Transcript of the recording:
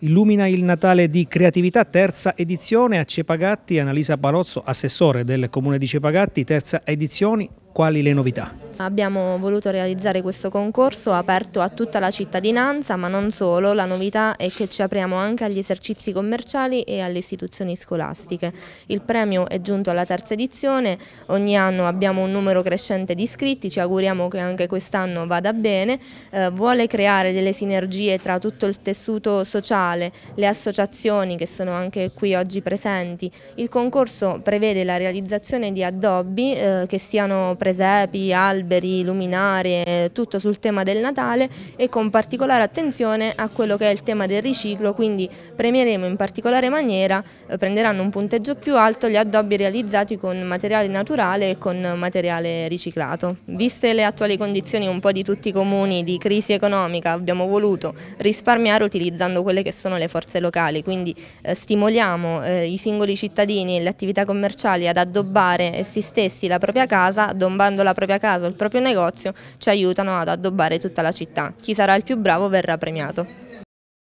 Illumina il Natale di Creatività, terza edizione a Cepagatti, Annalisa Barozzo, assessore del comune di Cepagatti, terza edizione, quali le novità? Abbiamo voluto realizzare questo concorso aperto a tutta la cittadinanza, ma non solo, la novità è che ci apriamo anche agli esercizi commerciali e alle istituzioni scolastiche. Il premio è giunto alla terza edizione, ogni anno abbiamo un numero crescente di iscritti, ci auguriamo che anche quest'anno vada bene, eh, vuole creare delle sinergie tra tutto il tessuto sociale, le associazioni che sono anche qui oggi presenti. Il concorso prevede la realizzazione di addobbi eh, che siano presepi, albi, alberi, luminare, tutto sul tema del Natale e con particolare attenzione a quello che è il tema del riciclo, quindi premieremo in particolare maniera, eh, prenderanno un punteggio più alto gli addobbi realizzati con materiale naturale e con materiale riciclato. Viste le attuali condizioni un po' di tutti i comuni di crisi economica, abbiamo voluto risparmiare utilizzando quelle che sono le forze locali, quindi eh, stimoliamo eh, i singoli cittadini e le attività commerciali ad addobbare essi stessi la propria casa, addobbando la propria casa proprio negozio ci aiutano ad addobbare tutta la città. Chi sarà il più bravo verrà premiato.